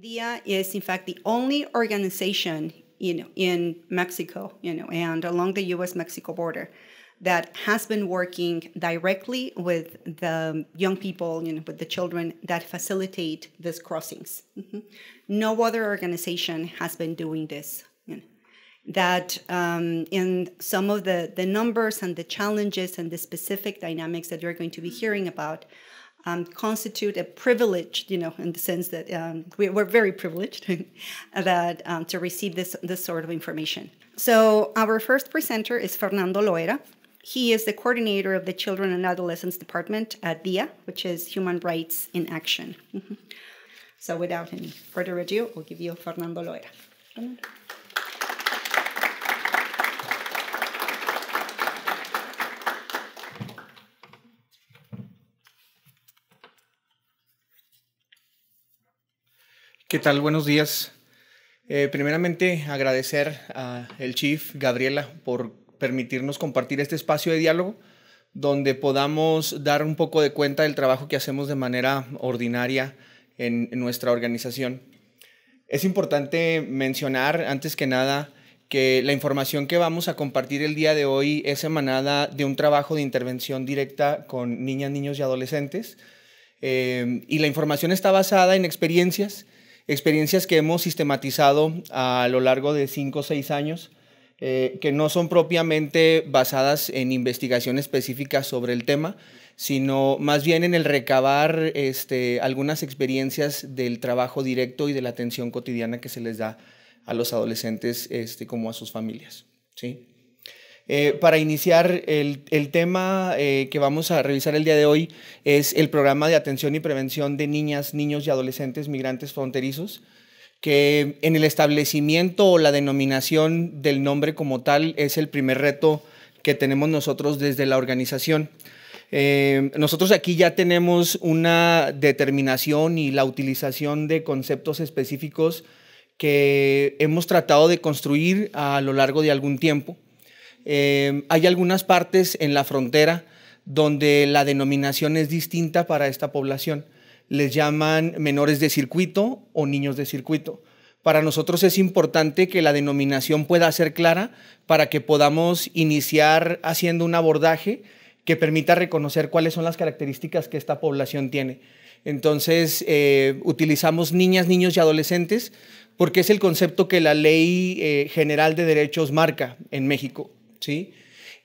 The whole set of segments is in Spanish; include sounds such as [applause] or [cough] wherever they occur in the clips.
DIA is, in fact, the only organization in in Mexico you know, and along the US Mexico border that has been working directly with the young people, you know, with the children that facilitate these crossings. Mm -hmm. No other organization has been doing this. You know. That um, in some of the, the numbers and the challenges and the specific dynamics that you're going to be hearing about um, constitute a privilege, you know, in the sense that um, we, are very privileged that [laughs] um, to receive this this sort of information. So our first presenter is Fernando Loera. He is the coordinator of the Children and Adolescents Department at DIA, which is Human Rights in Action. Mm-hmm. So without any further ado, we'll give you Fernando Loera. ¿Qué tal? Buenos días. Eh, primeramente, agradecer al Chief Gabriela por permitirnos compartir este espacio de diálogo donde podamos dar un poco de cuenta del trabajo que hacemos de manera ordinaria en, nuestra organización. Es importante mencionar, antes que nada, que la información que vamos a compartir el día de hoy es emanada de un trabajo de intervención directa con niñas, niños y adolescentes. Eh, y la información está basada en experiencias experiencias que hemos sistematizado a lo largo de cinco o seis años, eh, que no son propiamente basadas en investigación específica sobre el tema, sino más bien en el recabar este, algunas experiencias del trabajo directo y de la atención cotidiana que se les da a los adolescentes este, como a sus familias. ¿sí? Eh, para iniciar, el, tema eh, que vamos a revisar el día de hoy es el programa de atención y prevención de niñas, niños y adolescentes migrantes fronterizos, que en el establecimiento o la denominación del nombre como tal es el primer reto que tenemos nosotros desde la organización. Eh, nosotros aquí ya tenemos una determinación y la utilización de conceptos específicos que hemos tratado de construir a lo largo de algún tiempo. Em, hay algunas partes en la frontera donde la denominación es distinta para esta población. Les llaman menores de circuito o niños de circuito. Para nosotros es importante que la denominación pueda ser clara para que podamos iniciar haciendo un abordaje que permita reconocer cuáles son las características que esta población tiene. Entonces, eh, utilizamos niñas, niños y adolescentes porque es el concepto que la Ley eh, General de Derechos marca en México.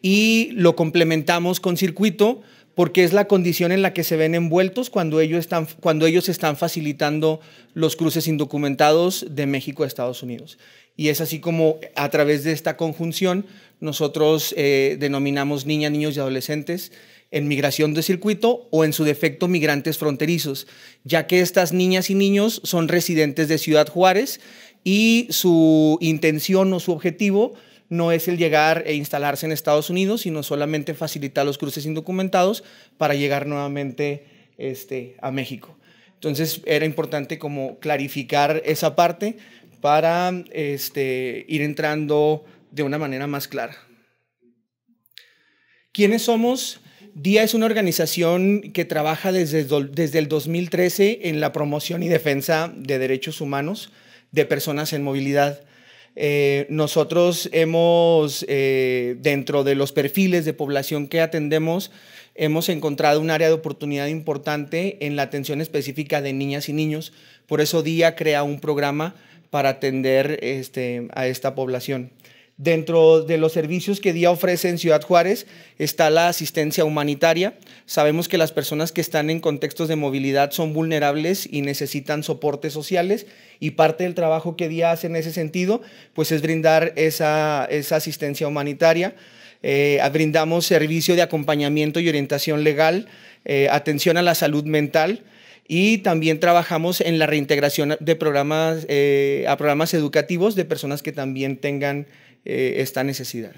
Y lo complementamos con circuito porque es la condición en la que se ven envueltos cuando ellos están, cuando ellos están facilitando los cruces indocumentados de México a Estados Unidos. Y es así como a través de esta conjunción nosotros eh, denominamos niñas, niños y adolescentes en migración de circuito o en su defecto migrantes fronterizos, ya que estas niñas y niños son residentes de Ciudad Juárez y su intención o su objetivo no es el llegar e instalarse en Estados Unidos, sino solamente facilitar los cruces indocumentados para llegar nuevamente este, a México. Entonces era importante como clarificar esa parte para este, ir entrando de una manera más clara. ¿Quiénes somos? DIA es una organización que trabaja desde, desde el 2013 en la promoción y defensa de derechos humanos de personas en movilidad. Eh, nosotros hemos, eh, dentro de los perfiles de población que atendemos, hemos encontrado un área de oportunidad importante en la atención específica de niñas y niños. Por eso día crea un programa para atender este, a esta población. Dentro de los servicios que Día ofrece en Ciudad Juárez está la asistencia humanitaria. Sabemos que las personas que están en contextos de movilidad son vulnerables y necesitan soportes sociales y parte del trabajo que Día hace en ese sentido pues es brindar esa, esa asistencia humanitaria. Eh, brindamos servicio de acompañamiento y orientación legal, eh, atención a la salud mental y también trabajamos en la reintegración de programas, eh, a programas educativos de personas que también tengan eh, esta necesidad.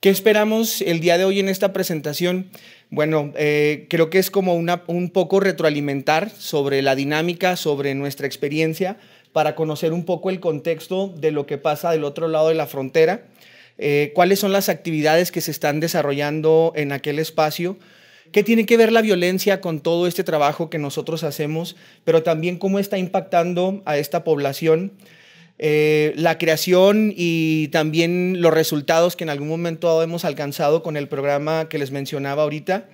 ¿Qué esperamos el día de hoy en esta presentación? Bueno, eh, creo que es como un poco retroalimentar sobre la dinámica, sobre nuestra experiencia, para conocer un poco el contexto de lo que pasa del otro lado de la frontera, eh, cuáles son las actividades que se están desarrollando en aquel espacio, ¿Qué tiene que ver la violencia con todo este trabajo que nosotros hacemos, pero también cómo está impactando a esta población? Eh, la creación y también los resultados que en algún momento hemos alcanzado con el programa que les mencionaba ahorita,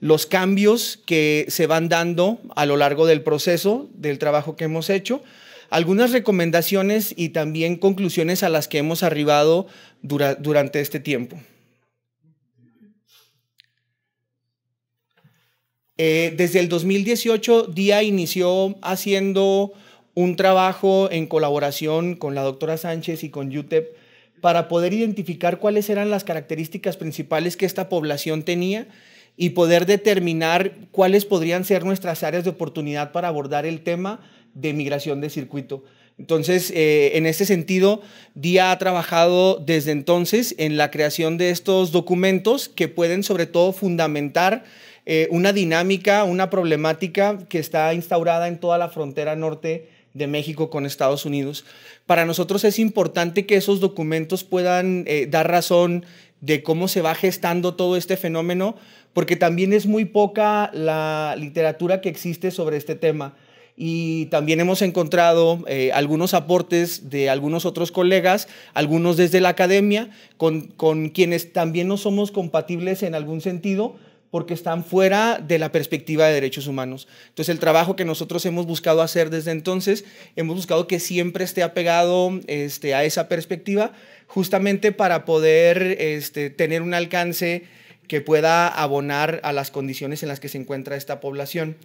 los cambios que se van dando a lo largo del proceso del trabajo que hemos hecho, algunas recomendaciones y también conclusiones a las que hemos arribado durante este tiempo. Eh, desde el 2018, Día inició haciendo un trabajo en colaboración con la doctora Sánchez y con UTEP para poder identificar cuáles eran las características principales que esta población tenía y poder determinar cuáles podrían ser nuestras áreas de oportunidad para abordar el tema de migración de circuito. Entonces, eh, en este sentido, Día ha trabajado desde entonces en la creación de estos documentos que pueden sobre todo fundamentar eh, una dinámica, una problemática que está instaurada en toda la frontera norte de México con Estados Unidos. Para nosotros es importante que esos documentos puedan eh, dar razón de cómo se va gestando todo este fenómeno, porque también es muy poca la literatura que existe sobre este tema. Y también hemos encontrado eh, algunos aportes de algunos otros colegas, algunos desde la academia, con quienes también no somos compatibles en algún sentido, porque están fuera de la perspectiva de derechos humanos. Entonces el trabajo que nosotros hemos buscado hacer desde entonces, hemos buscado que siempre esté apegado este, a esa perspectiva, justamente para poder este, tener un alcance que pueda abonar a las condiciones en las que se encuentra esta población.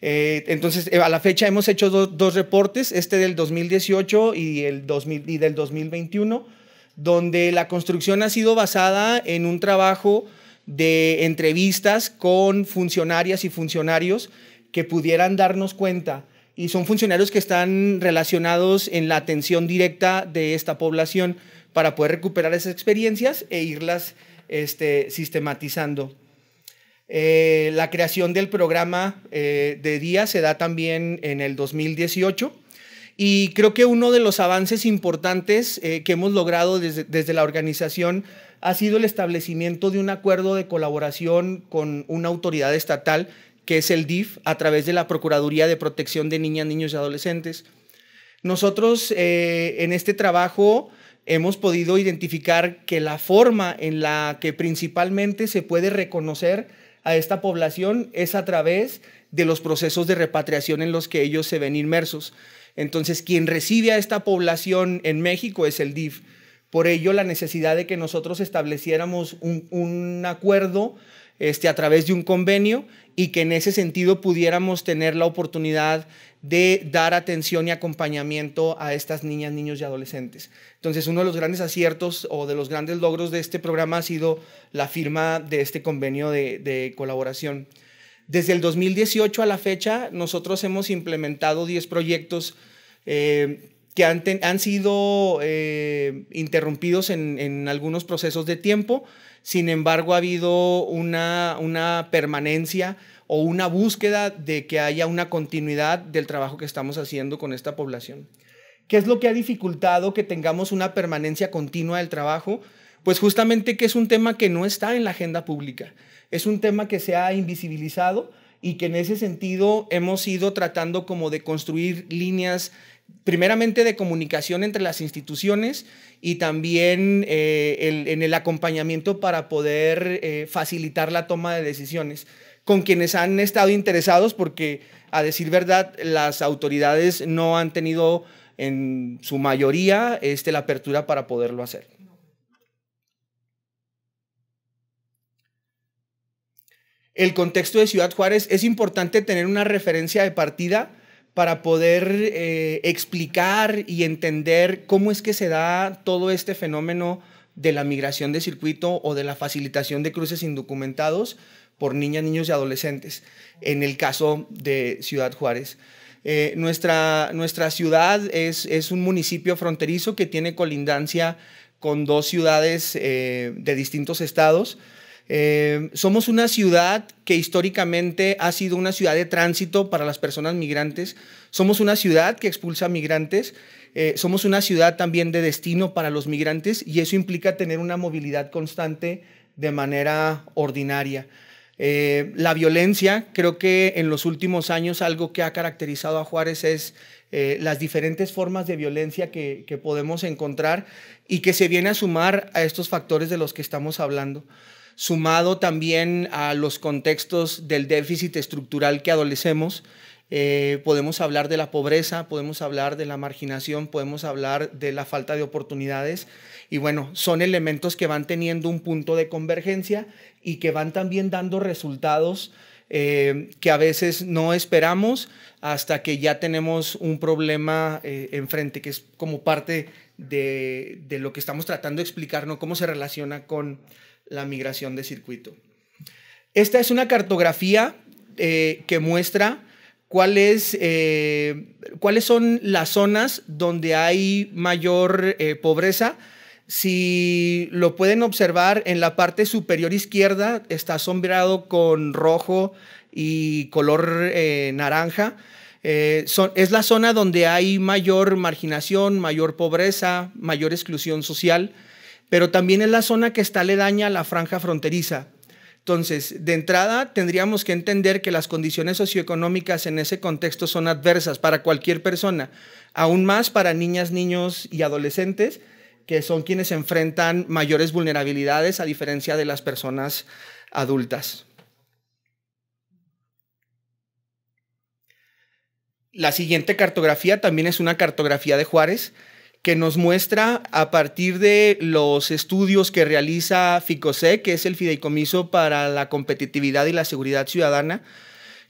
Eh, entonces, eh, a la fecha hemos hecho dos reportes, este del 2018 y, el 2000, y del 2021, donde la construcción ha sido basada en un trabajo de entrevistas con funcionarias y funcionarios que pudieran darnos cuenta y son funcionarios que están relacionados en la atención directa de esta población para poder recuperar esas experiencias e irlas este, sistematizando. Eh, la creación del programa eh, de día se da también en el 2018 y creo que uno de los avances importantes eh, que hemos logrado desde, desde la organización ha sido el establecimiento de un acuerdo de colaboración con una autoridad estatal, que es el DIF, a través de la Procuraduría de Protección de Niñas, Niños y Adolescentes. Nosotros eh, en este trabajo hemos podido identificar que la forma en la que principalmente se puede reconocer a esta población es a través de los procesos de repatriación en los que ellos se ven inmersos. Entonces, quien recibe a esta población en México es el DIF. Por ello, la necesidad de que nosotros estableciéramos un, acuerdo este, a través de un convenio y que en ese sentido pudiéramos tener la oportunidad de dar atención y acompañamiento a estas niñas, niños y adolescentes. Entonces, uno de los grandes aciertos o de los grandes logros de este programa ha sido la firma de este convenio de, colaboración. Desde el 2018 a la fecha, nosotros hemos implementado 10 proyectos eh, que han, sido eh, interrumpidos en, algunos procesos de tiempo, sin embargo ha habido una, una permanencia o una búsqueda de que haya una continuidad del trabajo que estamos haciendo con esta población. ¿Qué es lo que ha dificultado que tengamos una permanencia continua del trabajo? Pues justamente que es un tema que no está en la agenda pública, es un tema que se ha invisibilizado y que en ese sentido hemos ido tratando como de construir líneas primeramente de comunicación entre las instituciones y también eh, en el acompañamiento para poder eh, facilitar la toma de decisiones con quienes han estado interesados, porque a decir verdad, las autoridades no han tenido en su mayoría este, la apertura para poderlo hacer. El contexto de Ciudad Juárez es importante tener una referencia de partida para poder eh, explicar y entender cómo es que se da todo este fenómeno de la migración de circuito o de la facilitación de cruces indocumentados por niñas, niños y adolescentes, en el caso de Ciudad Juárez. Eh, nuestra, ciudad es, un municipio fronterizo que tiene colindancia con dos ciudades eh, de distintos estados. Em, somos una ciudad que históricamente ha sido una ciudad de tránsito para las personas migrantes. Somos una ciudad que expulsa migrantes. Eh, somos una ciudad también de destino para los migrantes y eso implica tener una movilidad constante de manera ordinaria. Eh, la violencia, creo que en los últimos años algo que ha caracterizado a Juárez es eh, las diferentes formas de violencia que podemos encontrar y que se viene a sumar a estos factores de los que estamos hablando sumado también a los contextos del déficit estructural que adolecemos, eh, podemos hablar de la pobreza, podemos hablar de la marginación, podemos hablar de la falta de oportunidades. Y bueno, son elementos que van teniendo un punto de convergencia y que van también dando resultados eh, que a veces no esperamos hasta que ya tenemos un problema eh, enfrente, que es como parte de, de, lo que estamos tratando de explicar, ¿no? Cómo se relaciona con la migración de circuito. Esta es una cartografía eh, que muestra eh, cuáles son las zonas donde hay mayor eh, pobreza. Si lo pueden observar, en la parte superior izquierda está sombreado con rojo y color naranja. es la zona donde hay mayor marginación, mayor pobreza, mayor exclusión social pero también es la zona que está daña a la franja fronteriza. Entonces, de entrada, tendríamos que entender que las condiciones socioeconómicas en ese contexto son adversas para cualquier persona, aún más para niñas, niños y adolescentes, que son quienes enfrentan mayores vulnerabilidades a diferencia de las personas adultas. La siguiente cartografía también es una cartografía de Juárez que nos muestra a partir de los estudios que realiza FICOSEC, que es el Fideicomiso para la Competitividad y la Seguridad Ciudadana,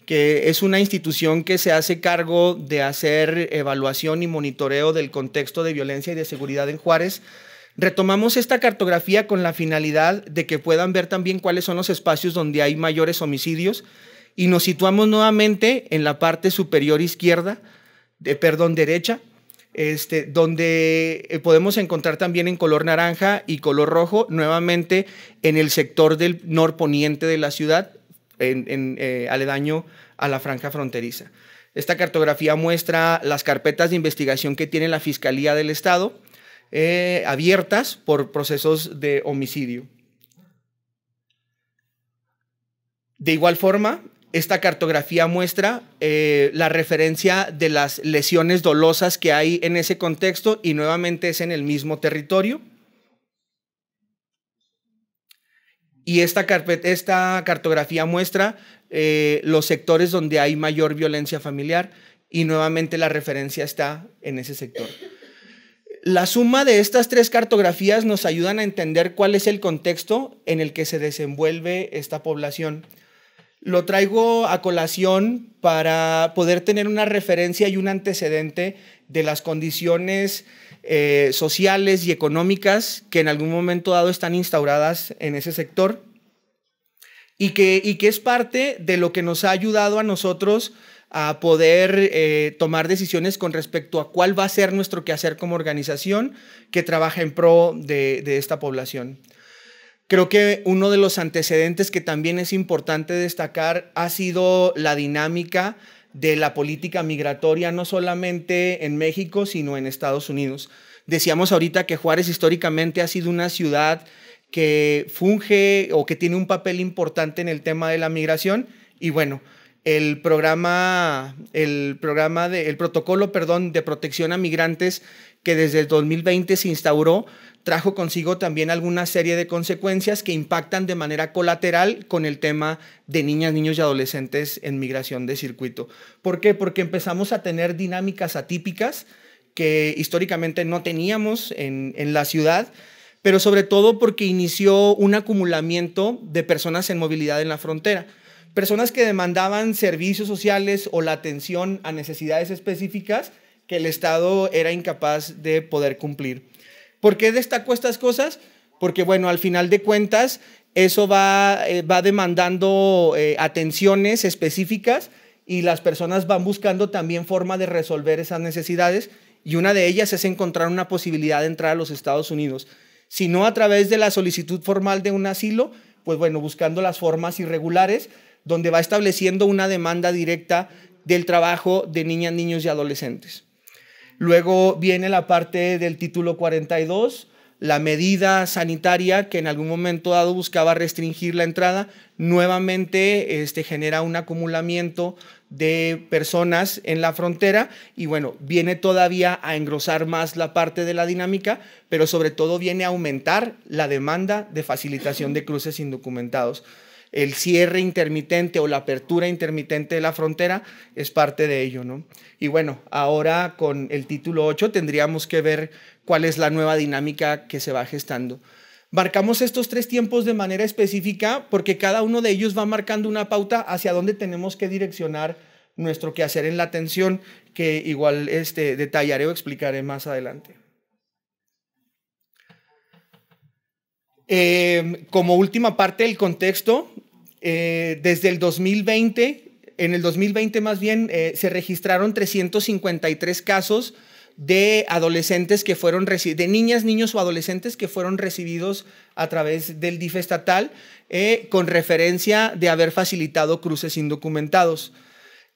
que es una institución que se hace cargo de hacer evaluación y monitoreo del contexto de violencia y de seguridad en Juárez. Retomamos esta cartografía con la finalidad de que puedan ver también cuáles son los espacios donde hay mayores homicidios y nos situamos nuevamente en la parte superior izquierda, de, perdón, derecha, este, donde eh, podemos encontrar también en color naranja y color rojo, nuevamente en el sector del norponiente de la ciudad, en, eh, aledaño a la franja fronteriza. Esta cartografía muestra las carpetas de investigación que tiene la Fiscalía del Estado eh, abiertas por procesos de homicidio. De igual forma, esta cartografía muestra eh, la referencia de las lesiones dolosas que hay en ese contexto y nuevamente es en el mismo territorio. Y esta, esta cartografía muestra eh, los sectores donde hay mayor violencia familiar y nuevamente la referencia está en ese sector. La suma de estas tres cartografías nos ayudan a entender cuál es el contexto en el que se desenvuelve esta población. Lo traigo a colación para poder tener una referencia y un antecedente de las condiciones eh, sociales y económicas que en algún momento dado están instauradas en ese sector y que, es parte de lo que nos ha ayudado a nosotros a poder eh, tomar decisiones con respecto a cuál va a ser nuestro quehacer como organización que trabaja en pro de esta población. Creo que uno de los antecedentes que también es importante destacar ha sido la dinámica de la política migratoria, no solamente en México, sino en Estados Unidos. Decíamos ahorita que Juárez históricamente ha sido una ciudad que funge o que tiene un papel importante en el tema de la migración. Y bueno, el programa, el programa de, protocolo, perdón, de protección a migrantes que desde el 2020 se instauró, trajo consigo también alguna serie de consecuencias que impactan de manera colateral con el tema de niñas, niños y adolescentes en migración de circuito. ¿Por qué? Porque empezamos a tener dinámicas atípicas que históricamente no teníamos en, en la ciudad pero sobre todo porque inició un acumulamiento de personas en movilidad en la frontera. Personas que demandaban servicios sociales o la atención a necesidades específicas que el Estado era incapaz de poder cumplir. ¿Por qué destaco estas cosas? Porque, bueno, al final de cuentas, eso va, eh, demandando eh, atenciones específicas y las personas van buscando también forma de resolver esas necesidades y una de ellas es encontrar una posibilidad de entrar a los Estados Unidos. Si no a través de la solicitud formal de un asilo, pues bueno, buscando las formas irregulares, donde va estableciendo una demanda directa del trabajo de niñas, niños y adolescentes. Luego viene la parte del título 42, la medida sanitaria que en algún momento dado buscaba restringir la entrada, nuevamente este, genera un acumulamiento de personas en la frontera y bueno, viene todavía a engrosar más la parte de la dinámica, pero sobre todo viene a aumentar la demanda de facilitación de cruces indocumentados el cierre intermitente o la apertura intermitente de la frontera es parte de ello, ¿no? Y bueno, ahora con el título 8 tendríamos que ver cuál es la nueva dinámica que se va gestando. Marcamos estos tres tiempos de manera específica porque cada uno de ellos va marcando una pauta hacia dónde tenemos que direccionar nuestro quehacer en la atención, que igual este, detallaré o explicaré más adelante. Em, como última parte del contexto, eh, desde el 2020, en el 2020 más bien, eh, se registraron 353 casos de adolescentes que fueron de niñas, niños o adolescentes que fueron recibidos a través del DIF estatal eh, con referencia de haber facilitado cruces indocumentados.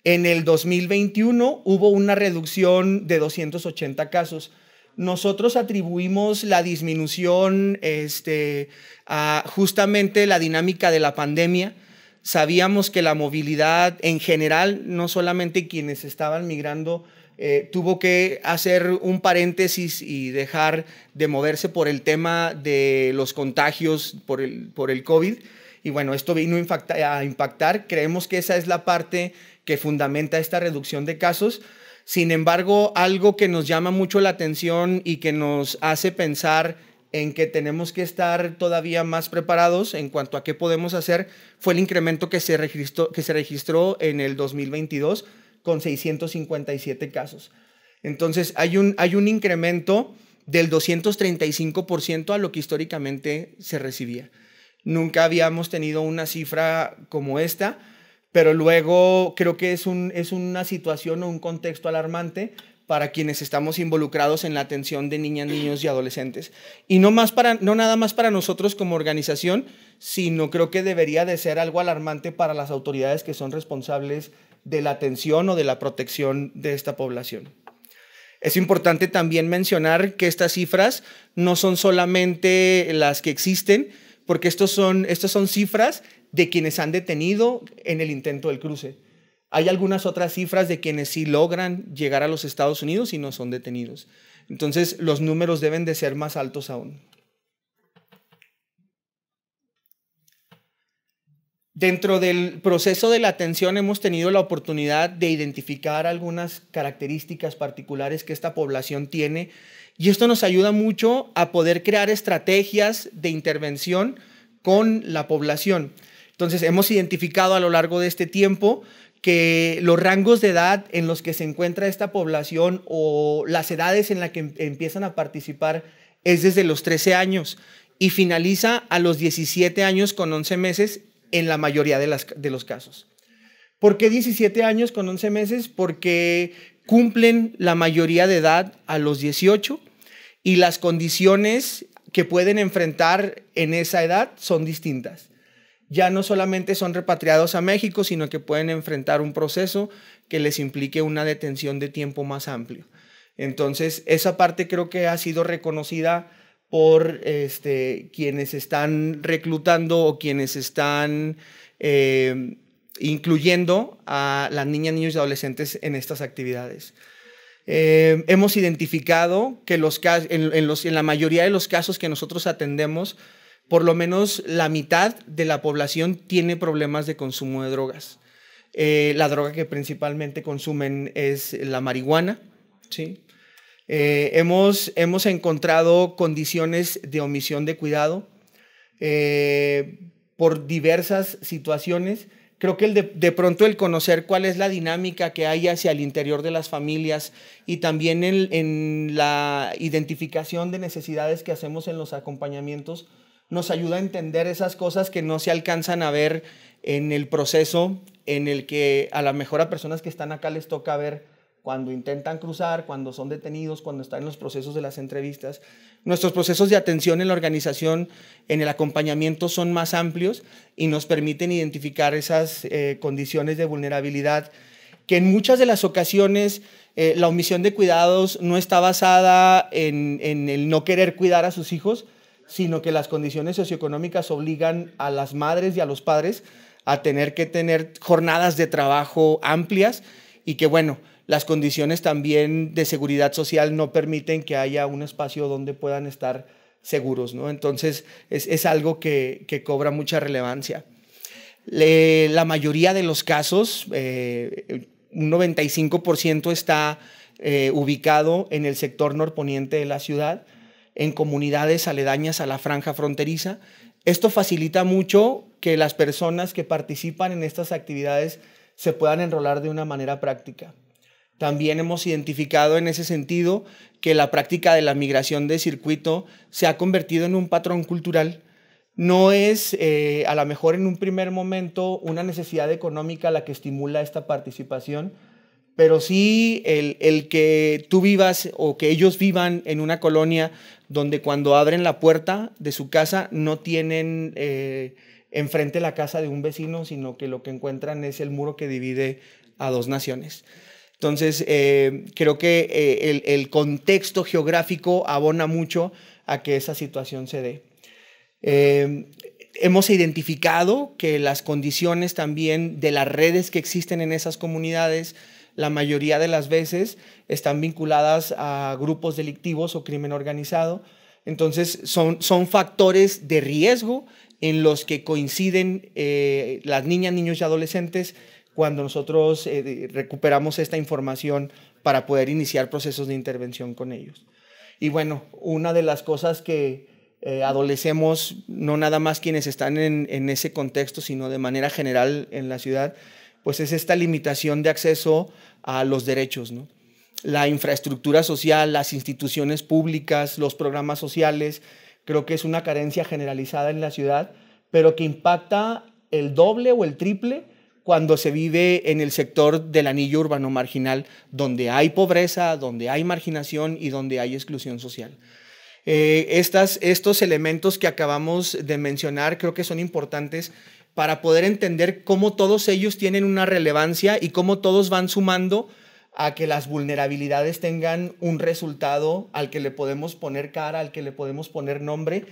En el 2021 hubo una reducción de 280 casos nosotros atribuimos la disminución este, a justamente la dinámica de la pandemia. Sabíamos que la movilidad en general, no solamente quienes estaban migrando, eh, tuvo que hacer un paréntesis y dejar de moverse por el tema de los contagios por el, por el COVID. Y bueno, esto vino a impactar. Creemos que esa es la parte que fundamenta esta reducción de casos sin embargo, algo que nos llama mucho la atención y que nos hace pensar en que tenemos que estar todavía más preparados en cuanto a qué podemos hacer fue el incremento que se registró, que se registró en el 2022 con 657 casos. Entonces, hay un, hay un incremento del 235% a lo que históricamente se recibía. Nunca habíamos tenido una cifra como esta pero luego creo que es, es una situación o un contexto alarmante para quienes estamos involucrados en la atención de niñas, niños y adolescentes. Y no, más para, no nada más para nosotros como organización, sino creo que debería de ser algo alarmante para las autoridades que son responsables de la atención o de la protección de esta población. Es importante también mencionar que estas cifras no son solamente las que existen, porque estos son, estos son cifras de quienes han detenido en el intento del cruce. Hay algunas otras cifras de quienes sí logran llegar a los Estados Unidos y no son detenidos. Entonces, los números deben de ser más altos aún. Dentro del proceso de la atención hemos tenido la oportunidad de identificar algunas características particulares que esta población tiene y esto nos ayuda mucho a poder crear estrategias de intervención con la población. Entonces, hemos identificado a lo largo de este tiempo que los rangos de edad en los que se encuentra esta población o las edades en las que em-, empiezan a participar es desde los 13 años y finaliza a los 17 años con 11 meses en la mayoría de, de los casos. ¿Por qué 17 años con 11 meses? Porque cumplen la mayoría de edad a los 18 y las condiciones que pueden enfrentar en esa edad son distintas. Ya no solamente son repatriados a México, sino que pueden enfrentar un proceso que les implique una detención de tiempo más amplio. Entonces, esa parte creo que ha sido reconocida por este, quienes están reclutando o quienes están eh, incluyendo a las niñas, niños y adolescentes en estas actividades. Eh, hemos identificado que los, en, la mayoría de los casos que nosotros atendemos, por lo menos la mitad de la población tiene problemas de consumo de drogas. Eh, la droga que principalmente consumen es la marihuana. ¿sí? Eh, hemos, hemos encontrado condiciones de omisión de cuidado por diversas situaciones Creo que de, pronto el conocer cuál es la dinámica que hay hacia el interior de las familias y también en, la identificación de necesidades que hacemos en los acompañamientos nos ayuda a entender esas cosas que no se alcanzan a ver en el proceso en el que a lo mejor a personas que están acá les toca ver cuando intentan cruzar, cuando son detenidos, cuando están en los procesos de las entrevistas. Nuestros procesos de atención en la organización, en el acompañamiento, son más amplios y nos permiten identificar esas eh, condiciones de vulnerabilidad que en muchas de las ocasiones eh, la omisión de cuidados no está basada en el no querer cuidar a sus hijos, sino que las condiciones socioeconómicas obligan a las madres y a los padres a tener que tener jornadas de trabajo amplias y que bueno, las condiciones también de seguridad social no permiten que haya un espacio donde puedan estar seguros, ¿no? Entonces es, algo que, cobra mucha relevancia. la mayoría de los casos, eh, un 95% está eh, ubicado en el sector norponiente de la ciudad, en comunidades aledañas a la franja fronteriza. Esto facilita mucho que las personas que participan en estas actividades se puedan enrolar de una manera práctica. También hemos identificado en ese sentido que la práctica de la migración de circuito se ha convertido en un patrón cultural. No es eh, a lo mejor en un primer momento una necesidad económica la que estimula esta participación, pero sí el, que tú vivas o que ellos vivan en una colonia donde cuando abren la puerta de su casa no tienen eh, enfrente la casa de un vecino, sino que lo que encuentran es el muro que divide a dos naciones. Entonces, eh, creo que eh, el, contexto geográfico abona mucho a que esa situación se dé. Eh, hemos identificado que las condiciones también de las redes que existen en esas comunidades, la mayoría de las veces, están vinculadas a grupos delictivos o crimen organizado. Entonces, son, son factores de riesgo en los que coinciden las niñas, niños y adolescentes cuando nosotros eh, recuperamos esta información para poder iniciar procesos de intervención con ellos. Y bueno, una de las cosas que eh, adolecemos, no nada más quienes están en, en ese contexto, sino de manera general en la ciudad, pues es esta limitación de acceso a los derechos, ¿no? La infraestructura social, las instituciones públicas, los programas sociales, creo que es una carencia generalizada en la ciudad, pero que impacta el doble o el triple cuando se vive en el sector del anillo urbano marginal, donde hay pobreza, donde hay marginación y donde hay exclusión social. Eh, estas, estos elementos que acabamos de mencionar creo que son importantes para poder entender cómo todos ellos tienen una relevancia y cómo todos van sumando a que las vulnerabilidades tengan un resultado al que le podemos poner cara, al que le podemos poner nombre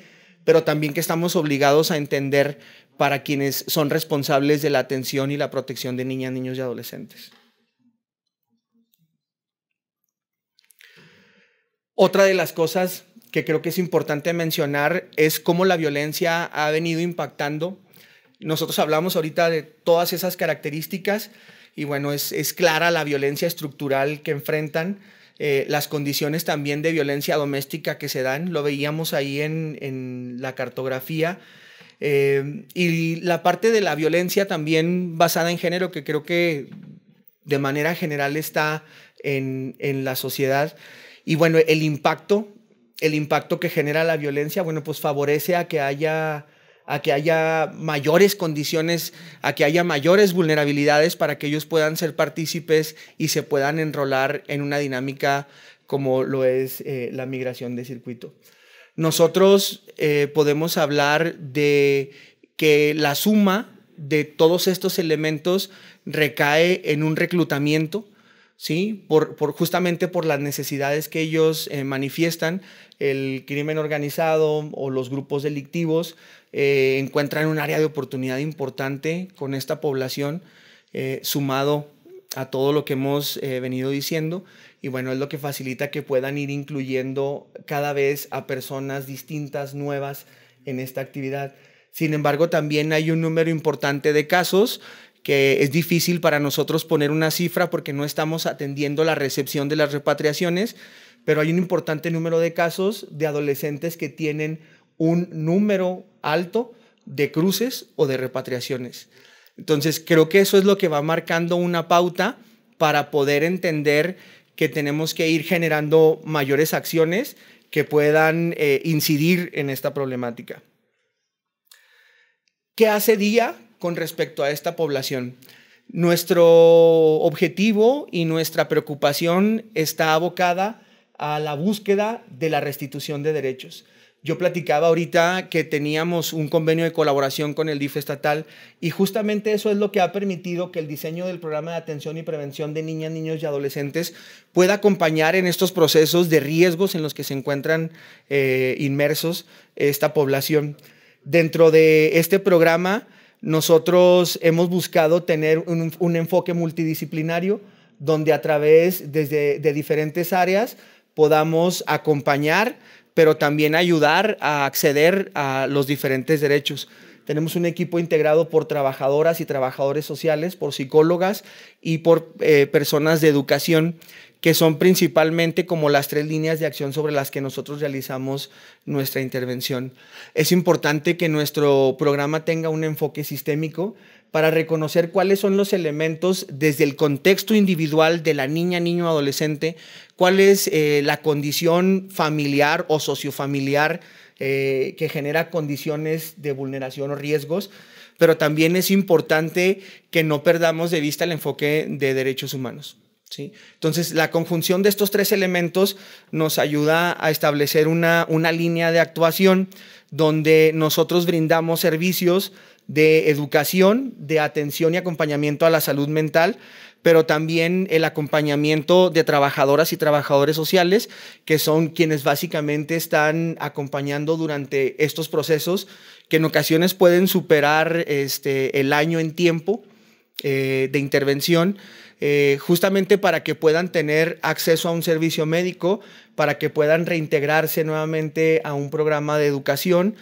pero también que estamos obligados a entender para quienes son responsables de la atención y la protección de niñas, niños y adolescentes. Otra de las cosas que creo que es importante mencionar es cómo la violencia ha venido impactando. Nosotros hablamos ahorita de todas esas características y bueno, es, es clara la violencia estructural que enfrentan eh, las condiciones también de violencia doméstica que se dan, lo veíamos ahí en, la cartografía. Eh, y la parte de la violencia también basada en género, que creo que de manera general está en, en la sociedad. Y bueno, el impacto, el impacto que genera la violencia, bueno, pues favorece a que haya a que haya mayores condiciones, a que haya mayores vulnerabilidades para que ellos puedan ser partícipes y se puedan enrolar en una dinámica como lo es eh, la migración de circuito. Nosotros eh, podemos hablar de que la suma de todos estos elementos recae en un reclutamiento, ¿sí? Por, justamente por las necesidades que ellos eh, manifiestan, el crimen organizado o los grupos delictivos eh, encuentran un área de oportunidad importante con esta población, eh, sumado a todo lo que hemos venido diciendo, y bueno, es lo que facilita que puedan ir incluyendo cada vez a personas distintas, nuevas en esta actividad. Sin embargo, también hay un número importante de casos que es difícil para nosotros poner una cifra porque no estamos atendiendo la recepción de las repatriaciones, pero hay un importante número de casos de adolescentes que tienen un número alto de cruces o de repatriaciones. Entonces, creo que eso es lo que va marcando una pauta para poder entender que tenemos que ir generando mayores acciones que puedan eh, incidir en esta problemática. ¿Qué hace Día con respecto a esta población. Nuestro objetivo y nuestra preocupación está abocada a la búsqueda de la restitución de derechos. Yo platicaba ahorita que teníamos un convenio de colaboración con el DIF estatal y justamente eso es lo que ha permitido que el diseño del programa de atención y prevención de niñas, niños y adolescentes pueda acompañar en estos procesos de riesgos en los que se encuentran eh, inmersos esta población. Dentro de este programa nosotros hemos buscado tener un, enfoque multidisciplinario donde a través de diferentes áreas podamos acompañar, pero también ayudar a acceder a los diferentes derechos. Tenemos un equipo integrado por trabajadoras y trabajadores sociales, por psicólogas y por eh, personas de educación que son principalmente como las tres líneas de acción sobre las que nosotros realizamos nuestra intervención. Es importante que nuestro programa tenga un enfoque sistémico para reconocer cuáles son los elementos desde el contexto individual de la niña, niño, adolescente, cuál es eh, la condición familiar o sociofamiliar eh, que genera condiciones de vulneración o riesgos, pero también es importante que no perdamos de vista el enfoque de derechos humanos. Entonces, la conjunción de estos tres elementos nos ayuda a establecer una, una línea de actuación donde nosotros brindamos servicios de educación, de atención y acompañamiento a la salud mental, pero también el acompañamiento de trabajadoras y trabajadores sociales, que son quienes básicamente están acompañando durante estos procesos, que en ocasiones pueden superar este, el año en tiempo eh, de intervención, eh, justamente para que puedan tener acceso a un servicio médico, para que puedan reintegrarse nuevamente a un programa de educación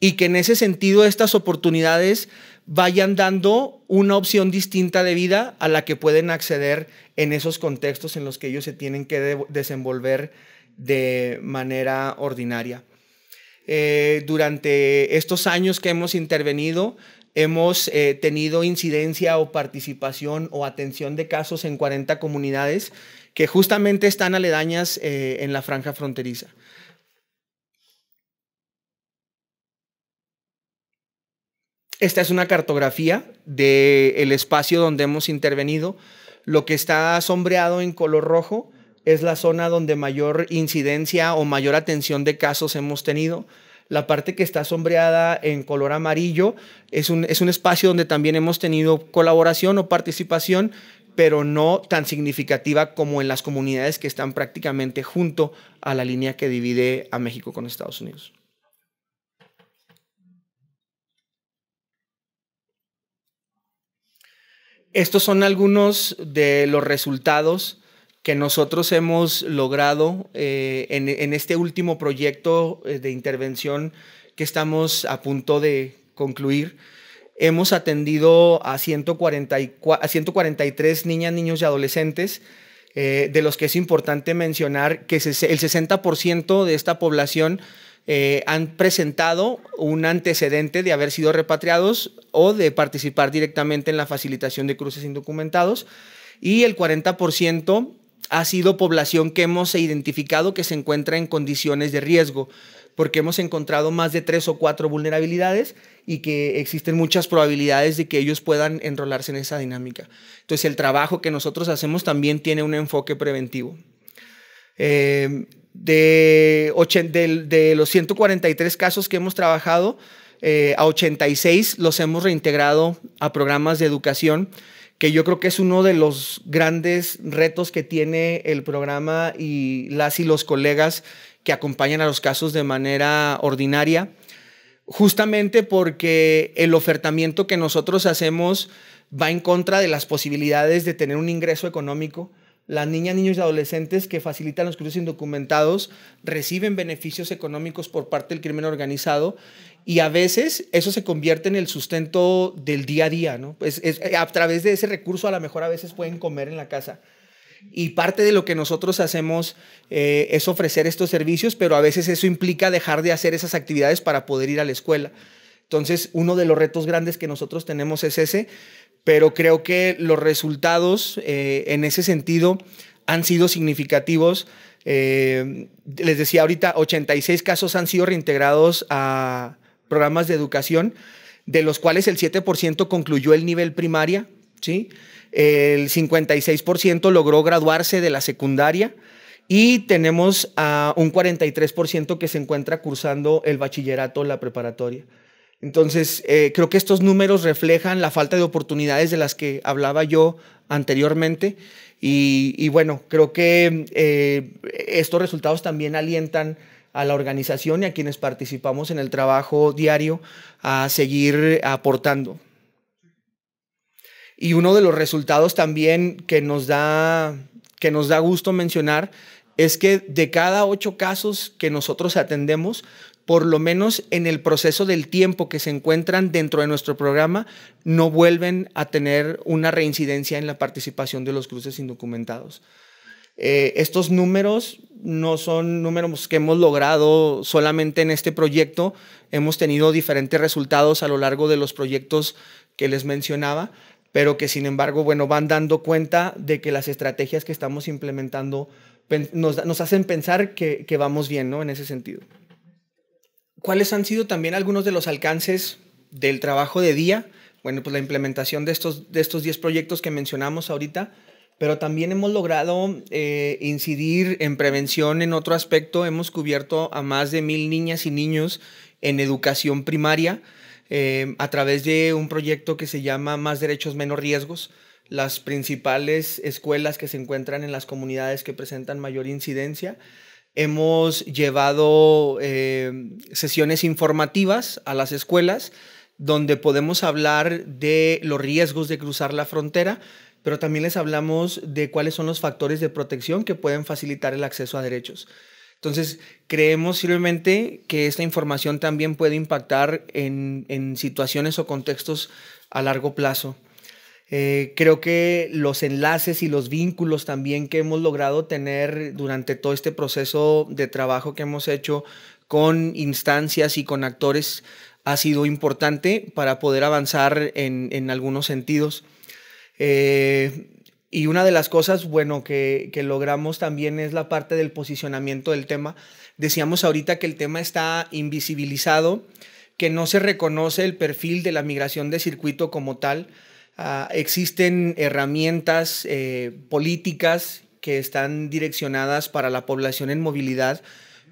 y que en ese sentido estas oportunidades vayan dando una opción distinta de vida a la que pueden acceder en esos contextos en los que ellos se tienen que desenvolver de manera ordinaria. Eh, durante estos años que hemos intervenido, Hemos eh, tenido incidencia o participación o atención de casos en 40 comunidades que justamente están aledañas eh, en la franja fronteriza. Esta es una cartografía del espacio donde hemos intervenido. Lo que está sombreado en color rojo es la zona donde mayor incidencia o mayor atención de casos hemos tenido. La parte que está sombreada en color amarillo es un, espacio donde también hemos tenido colaboración o participación, pero no tan significativa como en las comunidades que están prácticamente junto a la línea que divide a México con Estados Unidos. Estos son algunos de los resultados que nosotros hemos logrado eh, en, este último proyecto eh, de intervención que estamos a punto de concluir. Hemos atendido a, 143 niñas, niños y adolescentes, eh, de los que es importante mencionar que el 60% de esta población han presentado un antecedente de haber sido repatriados o de participar directamente en la facilitación de cruces indocumentados y el 40% ha sido población que hemos identificado que se encuentra en condiciones de riesgo, porque hemos encontrado más de tres o cuatro vulnerabilidades y que existen muchas probabilidades de que ellos puedan enrolarse en esa dinámica. Entonces el trabajo que nosotros hacemos también tiene un enfoque preventivo. Eh, de, los 143 casos que hemos trabajado, eh, a 86 los hemos reintegrado a programas de educación que yo creo que es uno de los grandes retos que tiene el programa y las y los colegas que acompañan a los casos de manera ordinaria, justamente porque el ofertamiento que nosotros hacemos va en contra de las posibilidades de tener un ingreso económico las niñas, niños y adolescentes que facilitan los cruces indocumentados reciben beneficios económicos por parte del crimen organizado y a veces eso se convierte en el sustento del día a día, ¿no? Pues, eh, a través de ese recurso a lo mejor a veces pueden comer en la casa. Y parte de lo que nosotros hacemos eh, es ofrecer estos servicios, pero a veces eso implica dejar de hacer esas actividades para poder ir a la escuela. Entonces, uno de los retos grandes que nosotros tenemos es ese, pero creo que los resultados eh, en ese sentido han sido significativos. Eh, les decía ahorita, 86 casos han sido reintegrados a programas de educación, de los cuales el 7% concluyó el nivel primaria, ¿sí? el 56% logró graduarse de la secundaria y tenemos a un 43% que se encuentra cursando el bachillerato, la preparatoria. Entonces, eh, creo que estos números reflejan la falta de oportunidades de las que hablaba yo anteriormente. Y, bueno, creo que eh, estos resultados también alientan a la organización y a quienes participamos en el trabajo diario a seguir aportando. Y uno de los resultados también que nos da, que nos da gusto mencionar es que de cada ocho casos que nosotros atendemos, por lo menos en el proceso del tiempo que se encuentran dentro de nuestro programa, no vuelven a tener una reincidencia en la participación de los cruces indocumentados. Eh, estos números no son números que hemos logrado solamente en este proyecto, hemos tenido diferentes resultados a lo largo de los proyectos que les mencionaba, pero que sin embargo, bueno, van dando cuenta de que las estrategias que estamos implementando nos, hacen pensar que, que vamos bien, ¿no? En ese sentido. ¿Cuáles han sido también algunos de los alcances del trabajo de día? Bueno, pues la implementación de estos, de estos 10 proyectos que mencionamos ahorita, pero también hemos logrado eh, incidir en prevención en otro aspecto. Hemos cubierto a más de mil niñas y niños en educación primaria eh, a través de un proyecto que se llama Más Derechos, Menos Riesgos. Las principales escuelas que se encuentran en las comunidades que presentan mayor incidencia Hemos llevado eh, sesiones informativas a las escuelas donde podemos hablar de los riesgos de cruzar la frontera, pero también les hablamos de cuáles son los factores de protección que pueden facilitar el acceso a derechos. Entonces, creemos simplemente que esta información también puede impactar en situaciones o contextos a largo plazo. Eh, creo que los enlaces y los vínculos también que hemos logrado tener durante todo este proceso de trabajo que hemos hecho con instancias y con actores ha sido importante para poder avanzar en, algunos sentidos. Eh, y una de las cosas, bueno, que, que, logramos también es la parte del posicionamiento del tema. Decíamos ahorita que el tema está invisibilizado, que no se reconoce el perfil de la migración de circuito como tal. Ah, existen herramientas eh, políticas que están direccionadas para la población en movilidad,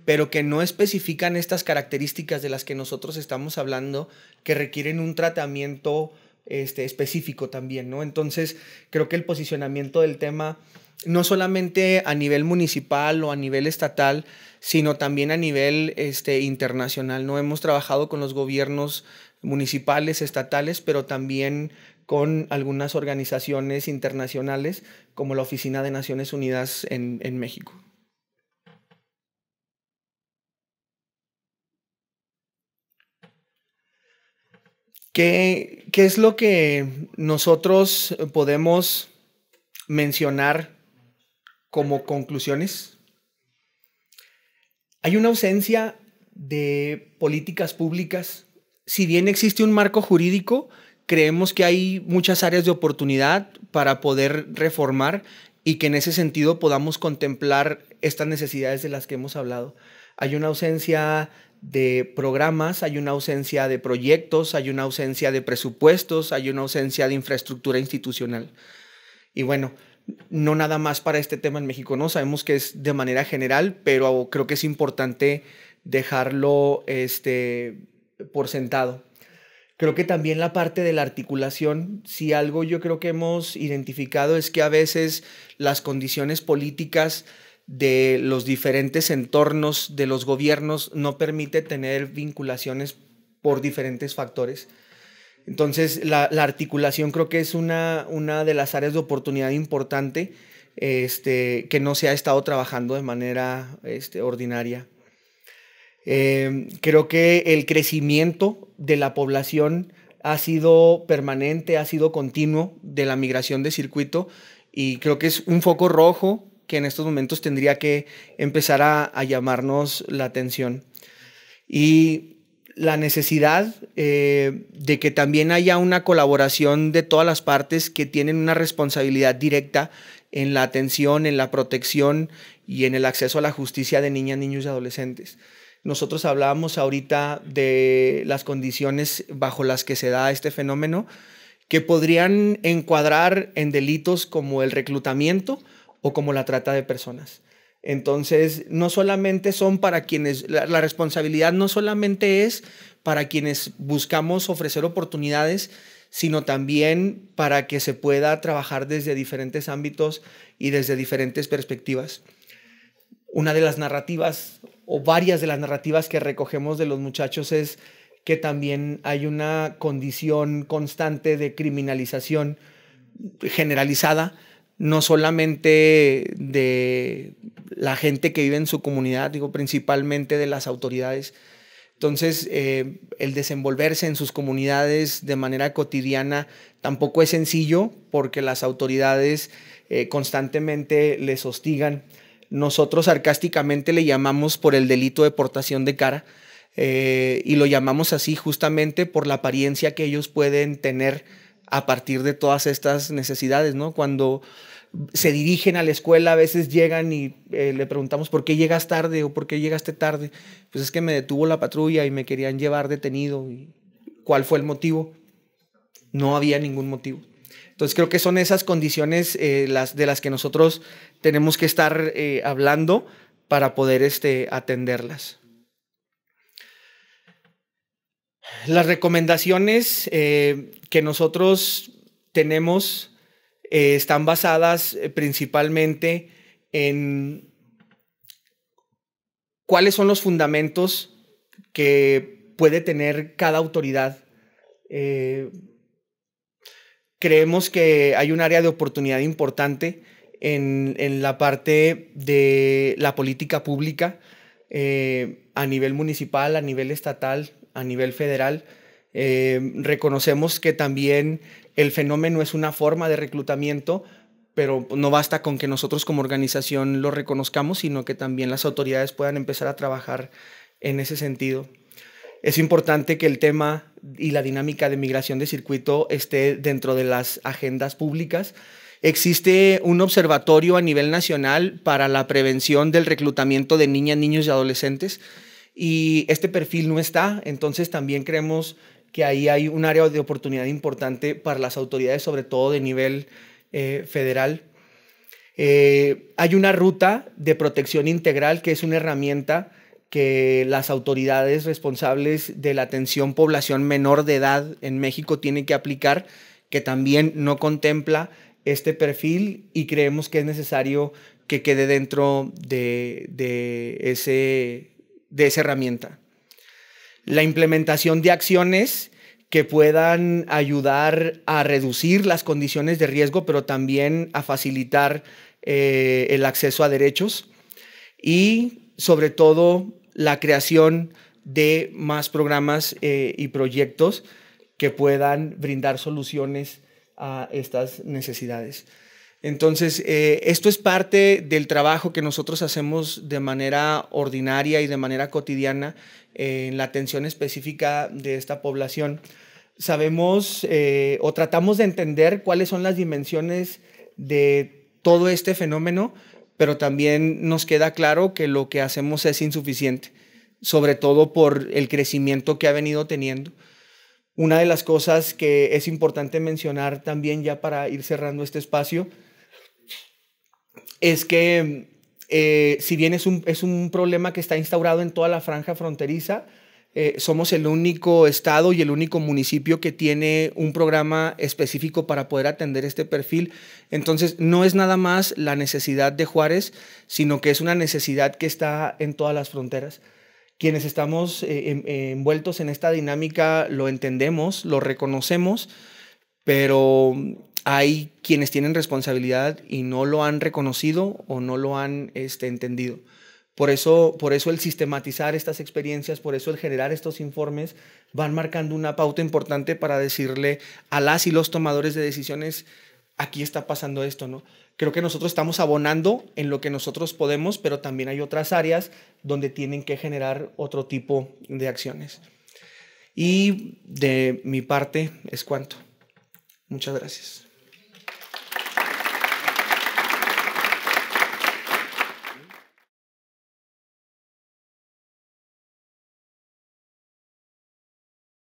pero que no especifican estas características de las que nosotros estamos hablando, que requieren un tratamiento este, específico también, ¿no? Entonces, creo que el posicionamiento del tema, no solamente a nivel municipal o a nivel estatal, sino también a nivel este, internacional, ¿no? Hemos trabajado con los gobiernos municipales, estatales, pero también con algunas organizaciones internacionales como la Oficina de Naciones Unidas en, México. ¿Qué es lo que nosotros podemos mencionar como conclusiones? Hay una ausencia de políticas públicas. Si bien existe un marco jurídico, creemos que hay muchas áreas de oportunidad para poder reformar y que en ese sentido podamos contemplar estas necesidades de las que hemos hablado. Hay una ausencia de programas, hay una ausencia de proyectos, hay una ausencia de presupuestos, hay una ausencia de infraestructura institucional. Y bueno, no nada más para este tema en México, no sabemos que es de manera general, pero creo que es importante dejarlo este, por sentado. Creo que también la parte de la articulación, si algo yo creo que hemos identificado es que a veces las condiciones políticas de los diferentes entornos de los gobiernos no permite tener vinculaciones por diferentes factores. Entonces, la, articulación creo que es una, de las áreas de oportunidad importante este, que no se ha estado trabajando de manera este, ordinaria. Em, creo que el crecimiento de la población ha sido permanente, ha sido continuo de la migración de circuito y creo que es un foco rojo que en estos momentos tendría que empezar a, llamarnos la atención. Y la necesidad eh, de que también haya una colaboración de todas las partes que tienen una responsabilidad directa en la atención, en la protección y en el acceso a la justicia de niñas, niños y adolescentes. Nosotros hablábamos ahorita de las condiciones bajo las que se da este fenómeno, que podrían encuadrar en delitos como el reclutamiento o como la trata de personas. Entonces, no solamente son para quienes, la responsabilidad no solamente es para quienes buscamos ofrecer oportunidades, sino también para que se pueda trabajar desde diferentes ámbitos y desde diferentes perspectivas una de las narrativas o varias de las narrativas que recogemos de los muchachos es que también hay una condición constante de criminalización generalizada, no solamente de la gente que vive en su comunidad, digo principalmente de las autoridades. Entonces, eh, el desenvolverse en sus comunidades de manera cotidiana tampoco es sencillo porque las autoridades eh, constantemente les hostigan nosotros sarcásticamente le llamamos por el delito de portación de cara eh, y lo llamamos así justamente por la apariencia que ellos pueden tener a partir de todas estas necesidades, ¿no? Cuando se dirigen a la escuela, a veces llegan y eh, le preguntamos por qué llegas tarde o por qué llegaste tarde. Pues es que me detuvo la patrulla y me querían llevar detenido. ¿Cuál fue el motivo? No había ningún motivo. Entonces creo que son esas condiciones eh, las, de las que nosotros tenemos que estar eh, hablando para poder este, atenderlas. Las recomendaciones eh, que nosotros tenemos están basadas principalmente en cuáles son los fundamentos que puede tener cada autoridad creemos que hay un área de oportunidad importante en, la parte de la política pública eh, a nivel municipal, a nivel estatal, a nivel federal. Eh, reconocemos que también el fenómeno es una forma de reclutamiento, pero no basta con que nosotros como organización lo reconozcamos, sino que también las autoridades puedan empezar a trabajar en ese sentido es importante que el tema y la dinámica de migración de circuito esté dentro de las agendas públicas. Existe un observatorio a nivel nacional para la prevención del reclutamiento de niñas, niños y adolescentes y este perfil no está, entonces también creemos que ahí hay un área de oportunidad importante para las autoridades, sobre todo de nivel eh, federal. Eh, hay una ruta de protección integral que es una herramienta que las autoridades responsables de la atención población menor de edad en México tienen que aplicar, que también no contempla este perfil y creemos que es necesario que quede dentro de, ese, de esa herramienta. La implementación de acciones que puedan ayudar a reducir las condiciones de riesgo, pero también a facilitar eh, el acceso a derechos y sobre todo la creación de más programas eh, y proyectos que puedan brindar soluciones a estas necesidades. Entonces, eh, esto es parte del trabajo que nosotros hacemos de manera ordinaria y de manera cotidiana eh, en la atención específica de esta población. Sabemos o tratamos de entender cuáles son las dimensiones de todo este fenómeno pero también nos queda claro que lo que hacemos es insuficiente, sobre todo por el crecimiento que ha venido teniendo. Una de las cosas que es importante mencionar también ya para ir cerrando este espacio es que eh, si bien es un problema que está instaurado en toda la franja fronteriza, eh, somos el único estado y el único municipio que tiene un programa específico para poder atender este perfil. Entonces, no es nada más la necesidad de Juárez, sino que es una necesidad que está en todas las fronteras. Quienes estamos eh, envueltos en esta dinámica lo entendemos, lo reconocemos, pero hay quienes tienen responsabilidad y no lo han reconocido o no lo han este, entendido. Por eso, por eso el sistematizar estas experiencias, por eso el generar estos informes, van marcando una pauta importante para decirle a las y los tomadores de decisiones, aquí está pasando esto, ¿no? Creo que nosotros estamos abonando en lo que nosotros podemos, pero también hay otras áreas donde tienen que generar otro tipo de acciones. Y de mi parte es cuanto. Muchas gracias.